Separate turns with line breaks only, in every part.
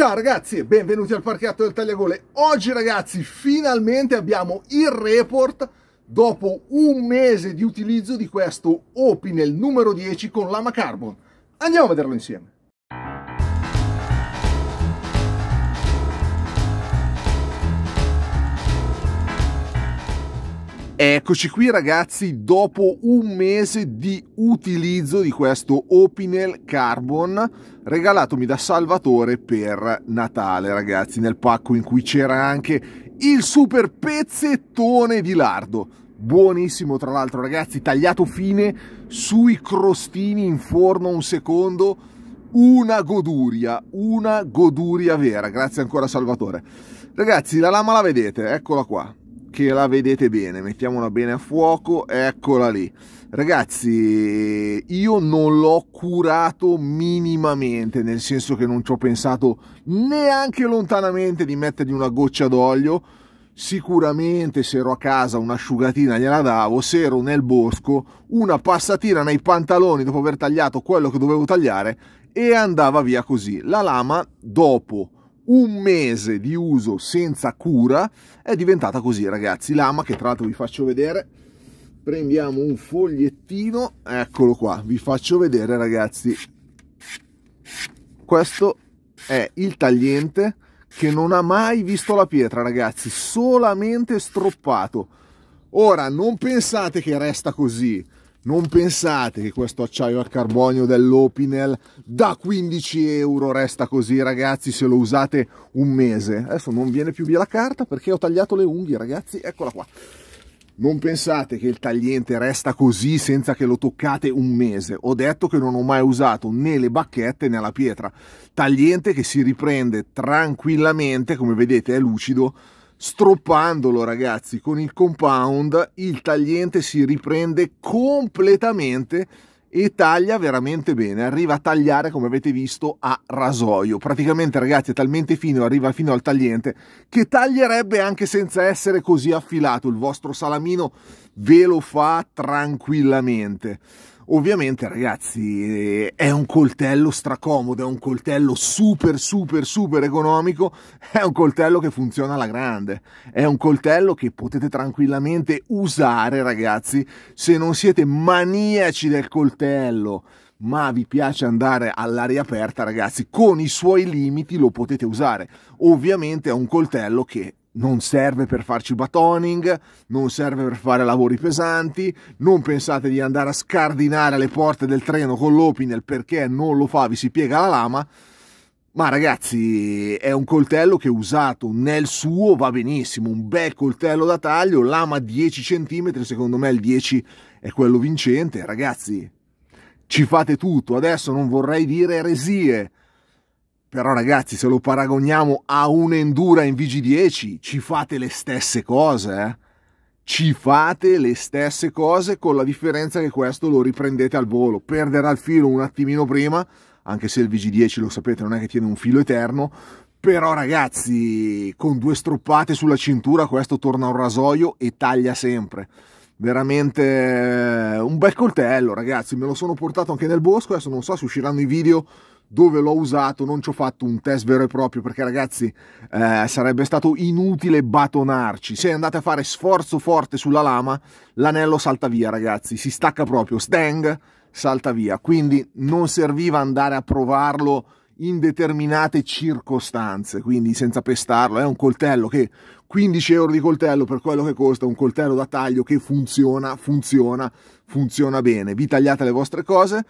Ciao ragazzi e benvenuti al parchetto del Tagliagole. Oggi ragazzi finalmente abbiamo il report dopo un mese di utilizzo di questo Opinel numero 10 con lama carbon. Andiamo a vederlo insieme. Eccoci qui ragazzi dopo un mese di utilizzo di questo Opinel Carbon regalatomi da Salvatore per Natale ragazzi nel pacco in cui c'era anche il super pezzettone di lardo buonissimo tra l'altro ragazzi tagliato fine sui crostini in forno un secondo una goduria una goduria vera grazie ancora Salvatore ragazzi la lama la vedete eccola qua che la vedete bene, mettiamola bene a fuoco, eccola lì. Ragazzi, io non l'ho curato minimamente, nel senso che non ci ho pensato neanche lontanamente di mettergli una goccia d'olio. Sicuramente se ero a casa un'asciugatina gliela davo, se ero nel bosco una passatina nei pantaloni dopo aver tagliato quello che dovevo tagliare e andava via così. La lama dopo un mese di uso senza cura è diventata così ragazzi lama che tra l'altro vi faccio vedere prendiamo un fogliettino eccolo qua vi faccio vedere ragazzi questo è il tagliente che non ha mai visto la pietra ragazzi solamente stroppato ora non pensate che resta così non pensate che questo acciaio al carbonio dell'Opinel da 15 euro resta così ragazzi se lo usate un mese. Adesso non viene più via la carta perché ho tagliato le unghie ragazzi, eccola qua. Non pensate che il tagliente resta così senza che lo toccate un mese. Ho detto che non ho mai usato né le bacchette né la pietra. Tagliente che si riprende tranquillamente, come vedete è lucido, stroppandolo ragazzi con il compound il tagliente si riprende completamente e taglia veramente bene, arriva a tagliare come avete visto a rasoio, praticamente ragazzi è talmente fino, arriva fino al tagliente che taglierebbe anche senza essere così affilato, il vostro salamino ve lo fa tranquillamente. Ovviamente, ragazzi, è un coltello stracomodo, è un coltello super, super, super economico, è un coltello che funziona alla grande, è un coltello che potete tranquillamente usare, ragazzi, se non siete maniaci del coltello ma vi piace andare all'aria aperta, ragazzi, con i suoi limiti lo potete usare. Ovviamente è un coltello che non serve per farci batoning, non serve per fare lavori pesanti, non pensate di andare a scardinare le porte del treno con l'opinel perché non lo fa, vi si piega la lama. Ma ragazzi, è un coltello che usato nel suo va benissimo, un bel coltello da taglio, lama 10 cm, secondo me il 10 è quello vincente, ragazzi. Ci fate tutto, adesso non vorrei dire eresie, però ragazzi, se lo paragoniamo a un Endura in VG10, ci fate le stesse cose, eh? Ci fate le stesse cose con la differenza che questo lo riprendete al volo, perderà il filo un attimino prima, anche se il VG10 lo sapete non è che tiene un filo eterno, però ragazzi, con due stroppate sulla cintura questo torna a un rasoio e taglia sempre. Veramente un bel coltello, ragazzi. Me lo sono portato anche nel bosco. Adesso non so se usciranno i video dove l'ho usato, non ci ho fatto un test vero e proprio perché ragazzi eh, sarebbe stato inutile batonarci. Se andate a fare sforzo forte sulla lama, l'anello salta via ragazzi, si stacca proprio, stang, salta via. Quindi non serviva andare a provarlo in determinate circostanze, quindi senza pestarlo, è un coltello che 15 euro di coltello per quello che costa, un coltello da taglio che funziona, funziona, funziona bene. Vi tagliate le vostre cose.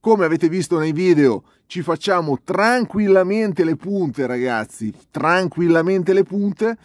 Come avete visto nei video, ci facciamo tranquillamente le punte, ragazzi, tranquillamente le punte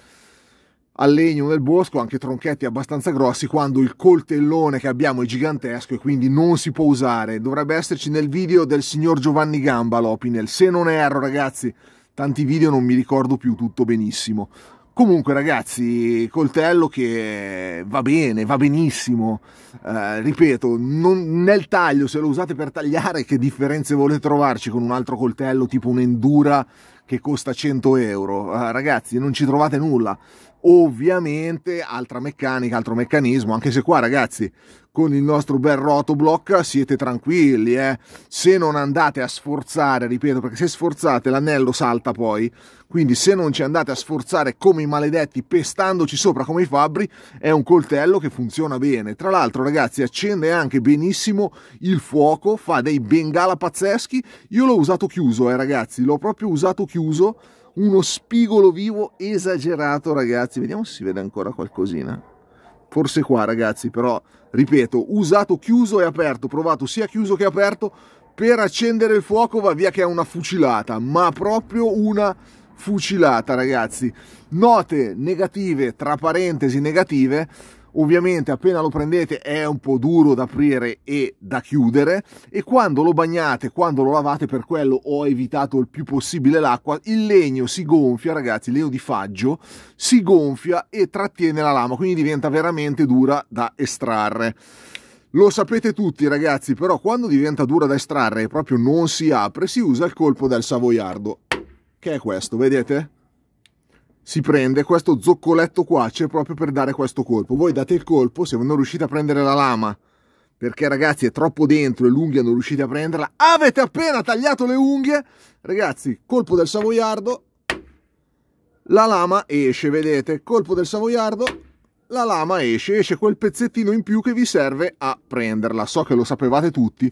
al legno nel bosco, anche tronchetti abbastanza grossi, quando il coltellone che abbiamo è gigantesco e quindi non si può usare. Dovrebbe esserci nel video del signor Giovanni Gamba l'Opinel, se non erro ragazzi, tanti video non mi ricordo più tutto benissimo. Comunque ragazzi, coltello che va bene, va benissimo, eh, ripeto, non, nel taglio, se lo usate per tagliare, che differenze volete trovarci con un altro coltello tipo un Endura che costa 100 euro. Eh, ragazzi, non ci trovate nulla. Ovviamente, altra meccanica, altro meccanismo, anche se qua, ragazzi, con il nostro bel rotoblock siete tranquilli, eh? se non andate a sforzare, ripeto, perché se sforzate l'anello salta poi, quindi se non ci andate a sforzare come i maledetti pestandoci sopra come i fabbri, è un coltello che funziona bene. Tra l'altro ragazzi accende anche benissimo il fuoco, fa dei bengala pazzeschi, io l'ho usato chiuso eh ragazzi, l'ho proprio usato chiuso, uno spigolo vivo esagerato ragazzi, vediamo se si vede ancora qualcosina forse qua ragazzi, però ripeto, usato chiuso e aperto, provato sia chiuso che aperto, per accendere il fuoco va via che è una fucilata, ma proprio una fucilata ragazzi. Note negative, tra parentesi negative, Ovviamente appena lo prendete è un po' duro da aprire e da chiudere e quando lo bagnate, quando lo lavate, per quello ho evitato il più possibile l'acqua, il legno si gonfia, ragazzi, il legno di faggio si gonfia e trattiene la lama, quindi diventa veramente dura da estrarre. Lo sapete tutti ragazzi, però quando diventa dura da estrarre e proprio non si apre, si usa il colpo del savoiardo, che è questo, vedete? si prende questo zoccoletto qua, c'è proprio per dare questo colpo. Voi date il colpo, se non riuscite a prendere la lama, perché ragazzi è troppo dentro e l'unghia non riuscite a prenderla, avete appena tagliato le unghie, ragazzi, colpo del savoiardo, la lama esce, vedete, colpo del savoiardo, la lama esce, esce quel pezzettino in più che vi serve a prenderla. So che lo sapevate tutti,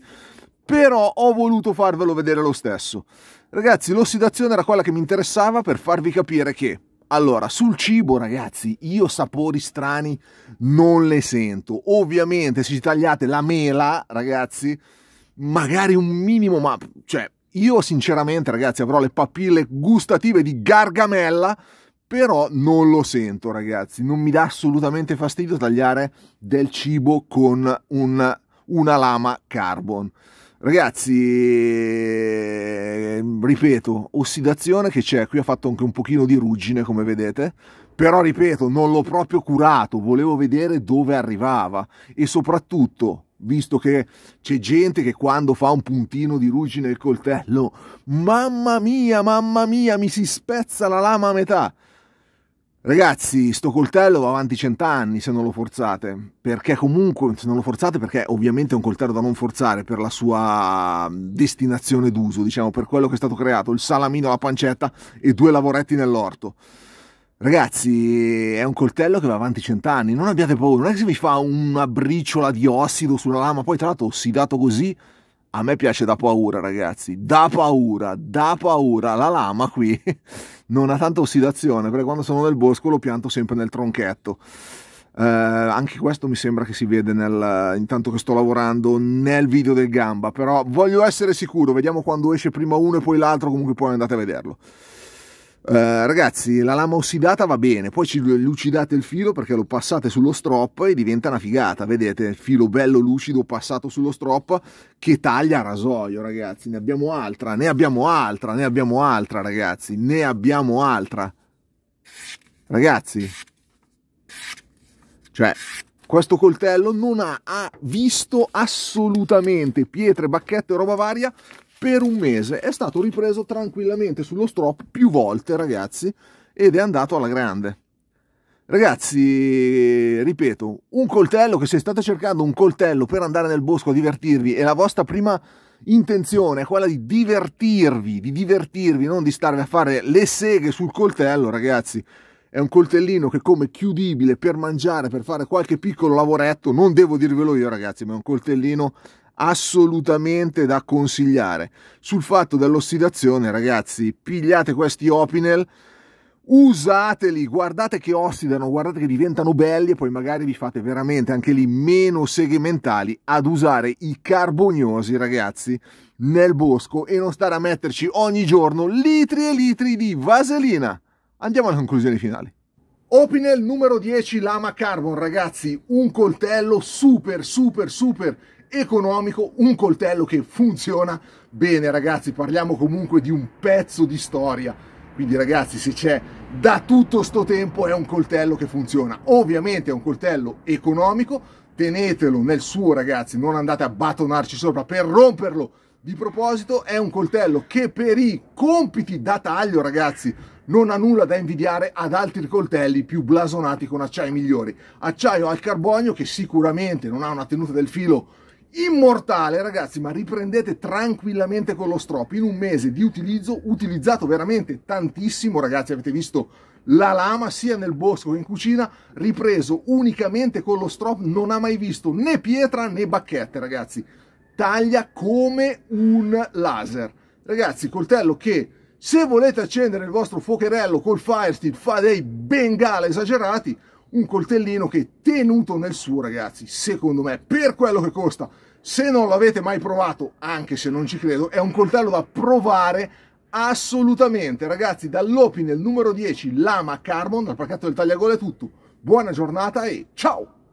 però ho voluto farvelo vedere lo stesso. Ragazzi, l'ossidazione era quella che mi interessava per farvi capire che allora, sul cibo, ragazzi, io sapori strani non le sento. Ovviamente, se ci tagliate la mela, ragazzi, magari un minimo, ma cioè, io sinceramente, ragazzi, avrò le papille gustative di gargamella, però non lo sento, ragazzi. Non mi dà assolutamente fastidio tagliare del cibo con un, una lama carbon. Ragazzi, ripeto, ossidazione che c'è, qui ha fatto anche un pochino di ruggine come vedete, però ripeto, non l'ho proprio curato, volevo vedere dove arrivava e soprattutto visto che c'è gente che quando fa un puntino di ruggine il coltello, mamma mia, mamma mia, mi si spezza la lama a metà. Ragazzi, sto coltello va avanti cent'anni se non lo forzate, perché comunque, se non lo forzate, perché ovviamente è un coltello da non forzare per la sua destinazione d'uso, diciamo, per quello che è stato creato, il salamino alla pancetta e due lavoretti nell'orto. Ragazzi, è un coltello che va avanti cent'anni, non abbiate paura, non è che se vi fa una briciola di ossido sulla lama, poi tra l'altro ossidato così, a me piace da paura, ragazzi. Da paura, da paura. La lama qui non ha tanta ossidazione, perché quando sono nel bosco lo pianto sempre nel tronchetto. Eh, anche questo mi sembra che si vede nel, intanto che sto lavorando nel video del gamba, però voglio essere sicuro, vediamo quando esce prima uno e poi l'altro, comunque poi andate a vederlo. Eh, ragazzi, la lama ossidata va bene, poi ci lucidate il filo perché lo passate sullo strop e diventa una figata. Vedete, il filo bello lucido passato sullo strop che taglia rasoio, ragazzi. Ne abbiamo altra, ne abbiamo altra, ne abbiamo altra, ragazzi. Ne abbiamo altra. Ragazzi, cioè, questo coltello non ha, ha, visto assolutamente pietre, bacchette, e roba varia per un mese. È stato ripreso tranquillamente sullo strop più volte, ragazzi, ed è andato alla grande. Ragazzi, ripeto, un coltello che se state cercando un coltello per andare nel bosco a divertirvi e la vostra prima intenzione è quella di divertirvi, di divertirvi, non di starvi a fare le seghe sul coltello, ragazzi. È un coltellino che come chiudibile per mangiare, per fare qualche piccolo lavoretto, non devo dirvelo io ragazzi, ma è un coltellino assolutamente da consigliare. Sul fatto dell'ossidazione, ragazzi, pigliate questi Opinel, usateli, guardate che ossidano, guardate che diventano belli e poi magari vi fate veramente anche lì meno segmentali ad usare i carboniosi, ragazzi, nel bosco e non stare a metterci ogni giorno litri e litri di vaselina. Andiamo alle conclusioni finali. Opinel numero 10 Lama Carbon, ragazzi, un coltello super, super, super economico, un coltello che funziona bene ragazzi, parliamo comunque di un pezzo di storia, quindi ragazzi se c'è da tutto sto tempo è un coltello che funziona, ovviamente è un coltello economico, tenetelo nel suo ragazzi, non andate a batonarci sopra per romperlo, di proposito è un coltello che per i compiti da taglio ragazzi non ha nulla da invidiare ad altri coltelli più blasonati con acciai migliori acciaio al carbonio che sicuramente non ha una tenuta del filo immortale, ragazzi, ma riprendete tranquillamente con lo strop in un mese di utilizzo, utilizzato veramente tantissimo, ragazzi, avete visto la lama sia nel bosco che in cucina, ripreso unicamente con lo strop, non ha mai visto né pietra né bacchette, ragazzi. Taglia come un laser. Ragazzi, coltello che se volete accendere il vostro fuocherello col Firesteel fa dei bengala esagerati, un coltellino che tenuto nel suo ragazzi, secondo me, per quello che costa, se non l'avete mai provato, anche se non ci credo, è un coltello da provare assolutamente. Ragazzi, dall'Opinel numero 10, Lama Carbon, dal pacchetto del tagliagole è tutto. Buona giornata e ciao!